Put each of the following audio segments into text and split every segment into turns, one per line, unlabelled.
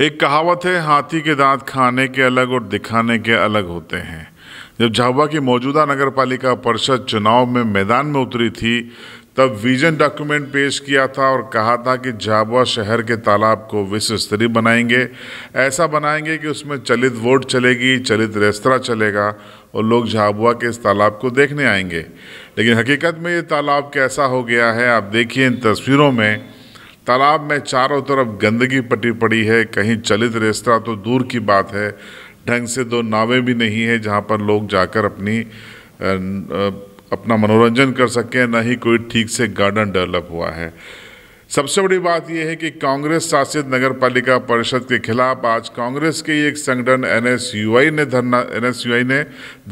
एक कहावत है हाथी के दांत खाने के अलग और दिखाने के अलग होते हैं जब झाबुआ की मौजूदा नगर पालिका परिषद चुनाव में मैदान में उतरी थी तब विजन डॉक्यूमेंट पेश किया था और कहा था कि झाबुआ शहर के तालाब को विश्व स्तरीय बनाएंगे ऐसा बनाएंगे कि उसमें चलित वोट चलेगी चलित रेस्तरा चलेगा और लोग झाबुआ के इस तालाब को देखने आएंगे लेकिन हकीकत में ये तालाब कैसा हो गया है आप देखिए इन तस्वीरों में तालाब में चारों तरफ गंदगी पटी पड़ी है कहीं चलित रेस्तरा तो दूर की बात है ढंग से दो नावें भी नहीं है जहाँ पर लोग जाकर अपनी अपना मनोरंजन कर सकें ना ही कोई ठीक से गार्डन डेवलप हुआ है सबसे बड़ी बात यह है कि कांग्रेस शासित नगर पालिका परिषद के खिलाफ आज कांग्रेस के एक संगठन एन ने धरना एन ने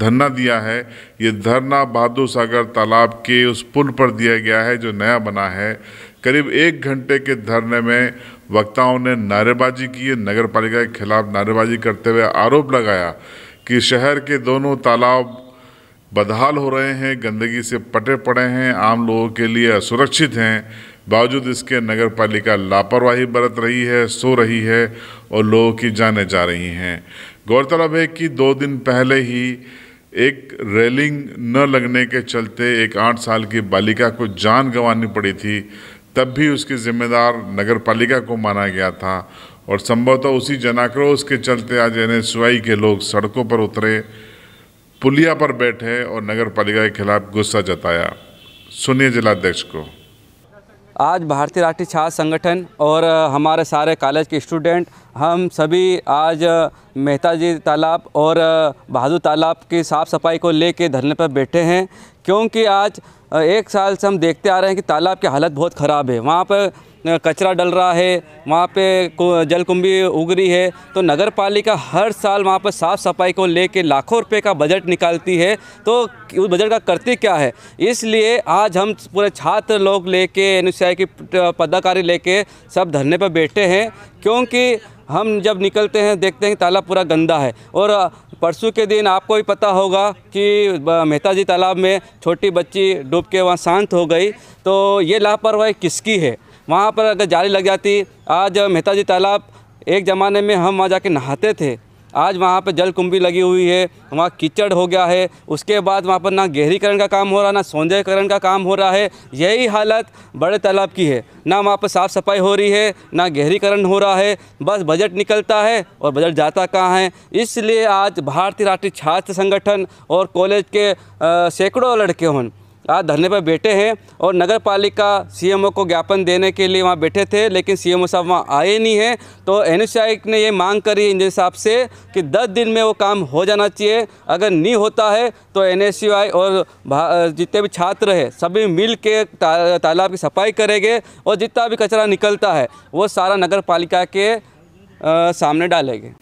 धरना दिया है ये धरना बहादुर सागर तालाब के उस पुल पर दिया गया है जो नया बना है करीब एक घंटे के धरने में वक्ताओं ने नारेबाजी की नगर पालिका के खिलाफ नारेबाजी करते हुए आरोप लगाया कि शहर के दोनों तालाब बदहाल हो रहे हैं गंदगी से पटे पड़े हैं आम लोगों के लिए असुरक्षित हैं बावजूद इसके नगर पालिका लापरवाही बरत रही है सो रही है और लोगों की जाने जा रही हैं गौरतलब है कि दो दिन पहले ही एक रेलिंग न लगने के चलते एक आठ साल की बालिका को जान गंवानी पड़ी थी तब भी उसके जिम्मेदार नगर पालिका को माना गया था और संभवतः उसी जनाक्रोश के चलते आज एन के लोग सड़कों पर उतरे पुलिया पर बैठे और नगर पालिका के खिलाफ गुस्सा जताया सुनिए जिलाध्यक्ष को
आज भारतीय राष्ट्रीय छात्र संगठन और हमारे सारे कॉलेज के स्टूडेंट हम सभी आज मेहता जी तालाब और बहादुर तालाब की साफ़ सफाई को लेके धरने पर बैठे हैं क्योंकि आज एक साल से हम देखते आ रहे हैं कि तालाब की हालत बहुत ख़राब है वहाँ पर कचरा डल रहा है वहाँ पे जलकुंभी उग रही है तो नगर पालिका हर साल वहाँ पर साफ़ सफाई को लेके लाखों रुपए का बजट निकालती है तो उस बजट का करती क्या है इसलिए आज हम पूरे छात्र लोग लेके एन की पदाकारी लेके सब धरने पर बैठे हैं क्योंकि हम जब निकलते हैं देखते हैं तालाब पूरा गंदा है और परसों के दिन आपको भी पता होगा कि मेहता जी तालाब में छोटी बच्ची डूब के वहाँ शांत हो गई तो ये लापरवाही किसकी है वहाँ पर अगर जाली लग जाती आज मेहता जी तालाब एक ज़माने में हम वहाँ जाके नहाते थे आज वहाँ पर जल कुंभी लगी हुई है वहाँ कीचड़ हो गया है उसके बाद वहाँ पर ना गहरीकरण का काम हो रहा ना सौंदर्यकरण का काम हो रहा है यही हालत बड़े तालाब की है ना वहाँ पर साफ़ सफाई हो रही है ना गहरीकरण हो रहा है बस बजट निकलता है और बजट जाता कहाँ है इसलिए आज भारतीय राष्ट्रीय छात्र संगठन और कॉलेज के सैकड़ों लड़के हों धरने पर बैठे हैं और नगर पालिका सी को ज्ञापन देने के लिए वहाँ बैठे थे लेकिन सी साहब वहाँ आए नहीं हैं तो एन ने ये मांग करी इंजीनियर साहब से कि दस दिन में वो काम हो जाना चाहिए अगर नहीं होता है तो एन और जितने भी छात्र हैं सभी मिल के ता, तालाब की सफाई करेंगे और जितना भी कचरा निकलता है वो सारा नगर पालिका के आ, सामने डालेंगे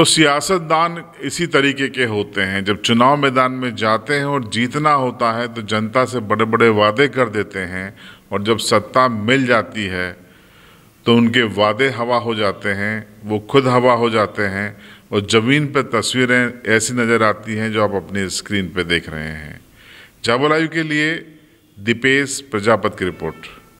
तो सियासतदान इसी तरीके के होते हैं जब चुनाव मैदान में जाते हैं और जीतना होता है तो जनता से बड़े बड़े वादे कर देते हैं और जब सत्ता मिल जाती है तो उनके वादे हवा हो जाते हैं वो खुद हवा हो जाते हैं और ज़मीन पर तस्वीरें ऐसी नज़र आती हैं जो आप अपनी स्क्रीन पर देख रहे हैं जाबोलायु के लिए दीपेश प्रजापत की रिपोर्ट